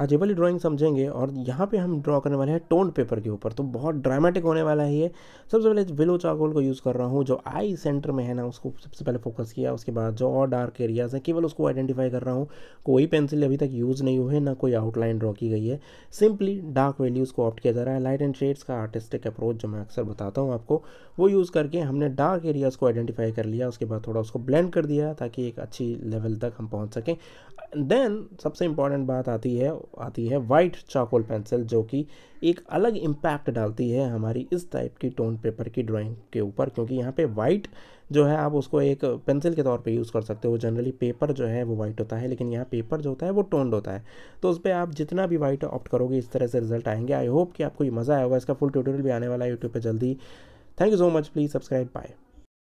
आज ये वाली ड्राइंग समझेंगे और यहाँ पे हम ड्रॉ करने वाले हैं टोन पेपर के ऊपर तो बहुत ड्रामेटिक होने वाला ही है सबसे पहले विलो चाकोल को यूज़ कर रहा हूँ जो आई सेंटर में है ना उसको सबसे पहले फोकस किया उसके बाद जो और डार्क एरियाज हैं केवल उसको आइडेंटिफाई कर रहा हूँ कोई पेंसिल अभी तक यूज़ नहीं हुई है ना कोई आउटलाइन ड्रॉ की गई है सिंपली डार्क वैल्यूज़ को ऑप्ट किया जा रहा है लाइट एंड शेड्स का आर्टिस्टिक अप्रोच जो मैं अक्सर बताता हूँ आपको वो यूज़ करके हमने डार्क एरियाज़ को आइडेंटिफाई कर लिया उसके बाद थोड़ा उसको ब्लेंड कर दिया ताकि एक अच्छी लेवल तक हम पहुँच सकें देन सबसे इम्पॉर्टेंट बात आती है आती है वाइट चाकोल पेंसिल जो कि एक अलग इम्पैक्ट डालती है हमारी इस टाइप की टोन पेपर की ड्राइंग के ऊपर क्योंकि यहाँ पे वाइट जो है आप उसको एक पेंसिल के तौर पे यूज़ कर सकते हो जनरली पेपर जो है वो वाइट होता है लेकिन यहाँ पेपर जो होता है वो टोन्ड होता है तो उस पर आप जितना भी वाइट ऑप्ट करोगे इस तरह से रिजल्ट आएंगे आई होप कि आपको ये मज़ा आएगा इसका फुल ट्यूटोरियल भी आने वाला है यूट्यूब पर जल्दी thank you so much please subscribe bye